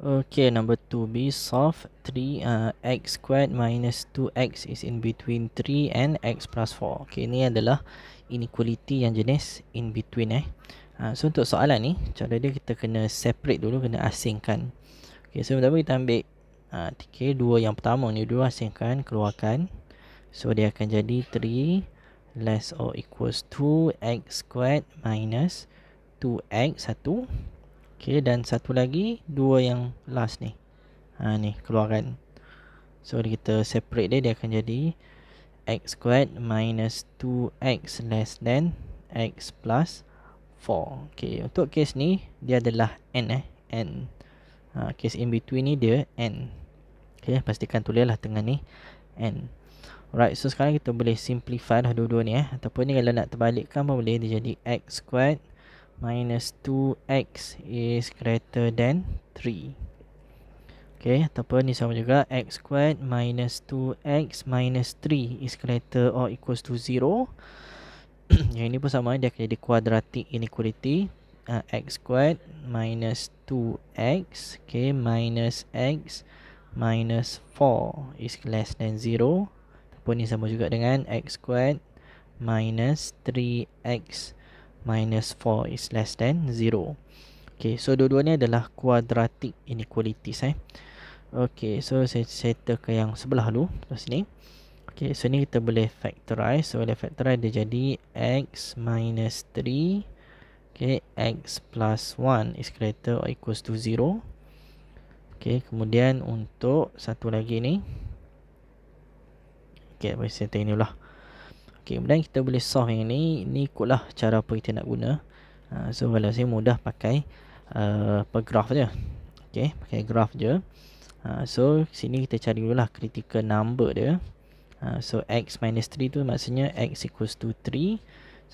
Okay, number 2, B solve 3 uh, x squared minus 2x is in between 3 and x plus 4. Okay, ni adalah inequality yang jenis in between eh. Uh, so, untuk soalan ni, cara dia kita kena separate dulu, kena asingkan. Okay, so pertama kita ambil uh, okay, 2 yang pertama ni, dulu asingkan, keluarkan. So, dia akan jadi 3 less or equals 2x squared minus 2x 1. Okey dan satu lagi dua yang last ni. Ha ni keluaran. So bila kita separate dia dia akan jadi x squared minus 2x less than x plus 4. Okey untuk case ni dia adalah n eh n. Ha case in between ni dia n. Okey pastikan tulislah tengah ni n. Alright so sekarang kita boleh simplify dah dua-dua ni eh ataupun ni kalau nak terbalikkan pun boleh dia jadi x squared minus 2x is greater than 3. Okay, ataupun ni sama juga x squared minus 2x minus 3 is greater or equals to 0. Yang ini pun sama, dia akan jadi kuadratik inequality. Uh, x squared minus 2x okay, minus x minus 4 is less than 0. Ataupun ni sama juga dengan x squared minus 3x minus minus 4 is less than 0. Okay, so dua-duanya adalah quadratic inequalities eh. Okay, so saya settle ke yang sebelah dulu. Terus sini. Okay, so ni kita boleh factorize. So, boleh factorize dia jadi x minus 3. Okay, x plus 1 is greater or equals to 0. Okay, kemudian untuk satu lagi ni. Okay, saya settle ni lah. Okey, kemudian kita boleh solve yang ni. Ni ikutlah cara apa kita nak guna. Ha, so, kalau saya mudah pakai uh, per graph je. Okey, pakai graph je. Ha, so, sini kita cari dulu lah critical number dia. Ha, so, x minus 3 tu maksudnya x equals to 3.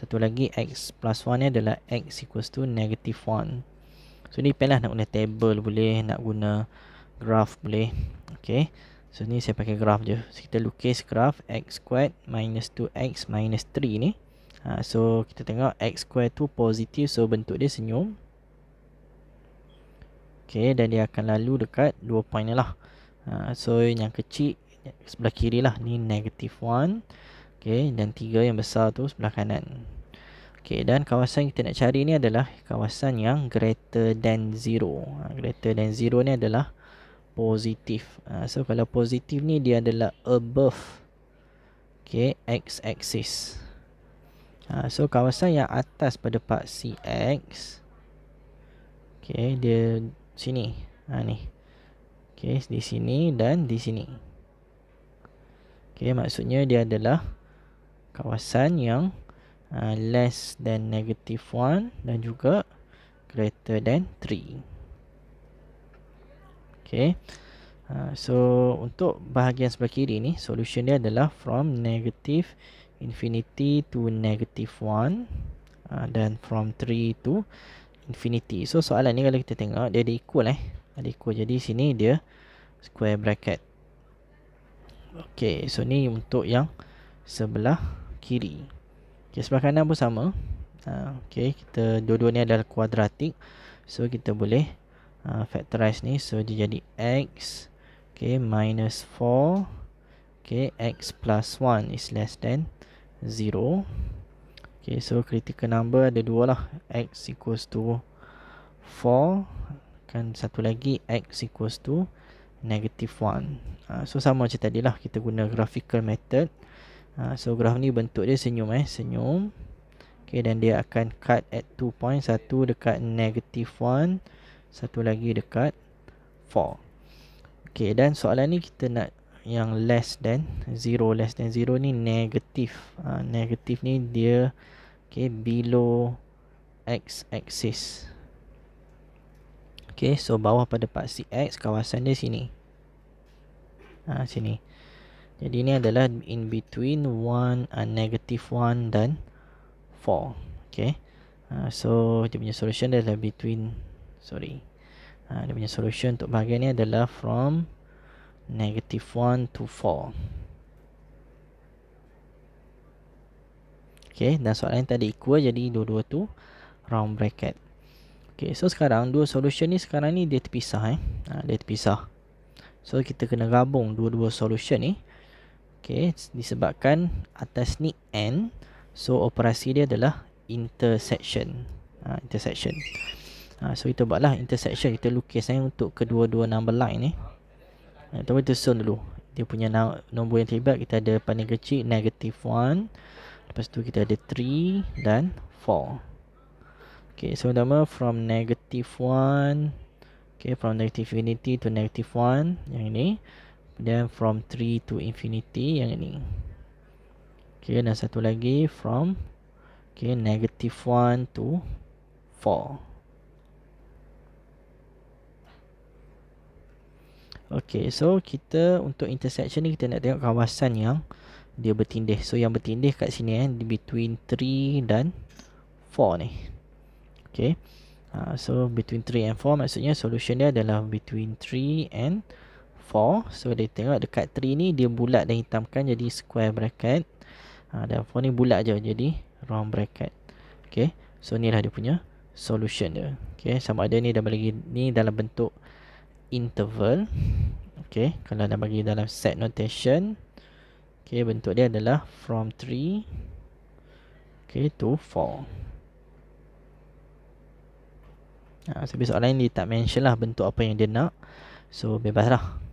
Satu lagi x plus 1 ni adalah x equals to negative 1. So, ni pen nak guna table boleh, nak guna graph boleh. Okey. So ni saya pakai graf je. So, kita lukis graf x squared minus 2x minus 3 ni. Ha, so kita tengok x squared tu positif so bentuk dia senyum. Okay dan dia akan lalu dekat 2 point ni lah. Ha, so yang kecil sebelah kiri lah ni negative 1. Okay dan 3 yang besar tu sebelah kanan. Okay dan kawasan kita nak cari ni adalah kawasan yang greater than 0. Ha, greater than 0 ni adalah positif uh, so kalau positif ni dia adalah above okay x axis uh, ah, so kawasan yang atas pada part cx okay dia sini ha uh, ni okay di sini dan di sini okay maksudnya dia adalah kawasan yang uh, less than negative 1 dan juga greater than 3 Okay. Uh, so untuk bahagian sebelah kiri ni solution dia adalah from negative infinity to negative 1 uh, dan from 3 to infinity. So soalan ni kalau kita tengok dia ada equal eh. Ada equal jadi sini dia square bracket. Okay so ni untuk yang sebelah kiri. Okay sebelah kanan pun sama. Uh, okay kita dua-dua ni adalah kuadratik, So kita boleh uh, ah, factorize ni so dia jadi x okay minus 4 okay x plus 1 is less than 0 okay so critical number ada dua lah x equals to 4 kan satu lagi x equals to negative 1 uh, ah, so sama macam tadi lah kita guna graphical method uh, so graf ni bentuk dia senyum eh senyum Okay, dan dia akan cut at 2.1 dekat negative 1. Satu lagi dekat 4 Okay dan soalan ni kita nak yang less than 0 Less than 0 ni negatif ha, Negatif ni dia Okay below X axis Okay so bawah pada paksi X kawasan dia sini ha, Sini Jadi ini adalah in between 1 uh, Negative 1 dan 4 Okay uh, So dia punya solution adalah between sorry uh, dia punya solution untuk bahagian ni adalah from negative 1 to 4 Okay, dan soalan yang tadi equal jadi dua-dua tu round bracket Okay, so sekarang dua solution ni sekarang ni dia terpisah eh ha, Dia terpisah So kita kena gabung dua-dua solution ni Okay, disebabkan atas ni N So operasi dia adalah intersection ha, Intersection Intersection ha, So kita buatlah intersection Kita lukis eh, untuk kedua-dua number line ni eh. Kita buat zone dulu Dia punya nombor yang terlibat Kita ada paling kecil negative 1 Lepas tu kita ada 3 dan 4 Okay so nama from negative 1 Okay from negative infinity to negative 1 Yang ini, Then from 3 to infinity Yang ini. Okay dan satu lagi from Okay negative 1 to 4 Okay, so kita untuk intersection ni kita nak tengok kawasan yang dia bertindih. So yang bertindih kat sini eh, between 3 dan 4 ni. Okay, uh, so between 3 and 4 maksudnya solution dia adalah between 3 and 4. So dia tengok dekat 3 ni dia bulat dan hitamkan jadi square bracket. Uh, dan 4 ni bulat je jadi round bracket. Okay, so ni lah dia punya solution dia. Okay, sama ada ni dah bagi ni dalam bentuk interval okey kalau anda bagi dalam set notation okey bentuk dia adalah from 3 okey to 4 Ha, so, soalan ni tak mention lah bentuk apa yang dia nak. So, bebas lah.